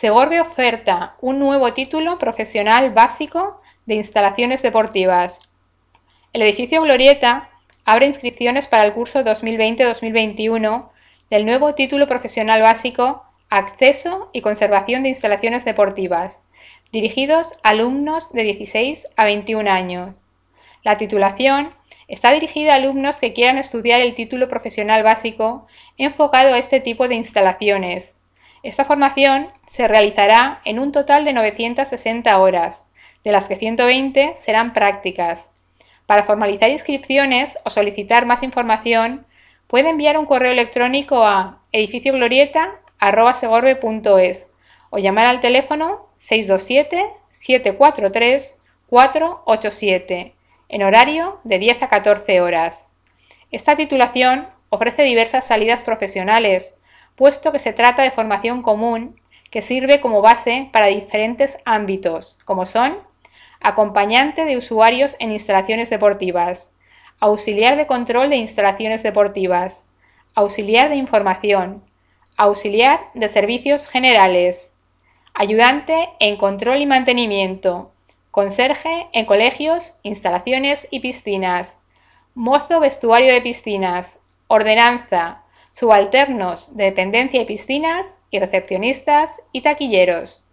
Segorbe oferta un nuevo título profesional básico de instalaciones deportivas. El edificio Glorieta abre inscripciones para el curso 2020-2021 del nuevo título profesional básico Acceso y Conservación de Instalaciones Deportivas, dirigidos a alumnos de 16 a 21 años. La titulación está dirigida a alumnos que quieran estudiar el título profesional básico enfocado a este tipo de instalaciones esta formación se realizará en un total de 960 horas, de las que 120 serán prácticas. Para formalizar inscripciones o solicitar más información, puede enviar un correo electrónico a edificioglorieta.segorbe.es o llamar al teléfono 627-743-487 en horario de 10 a 14 horas. Esta titulación ofrece diversas salidas profesionales, puesto que se trata de formación común que sirve como base para diferentes ámbitos, como son acompañante de usuarios en instalaciones deportivas, auxiliar de control de instalaciones deportivas, auxiliar de información, auxiliar de servicios generales, ayudante en control y mantenimiento, conserje en colegios, instalaciones y piscinas, mozo vestuario de piscinas, ordenanza, subalternos de dependencia y piscinas y recepcionistas y taquilleros.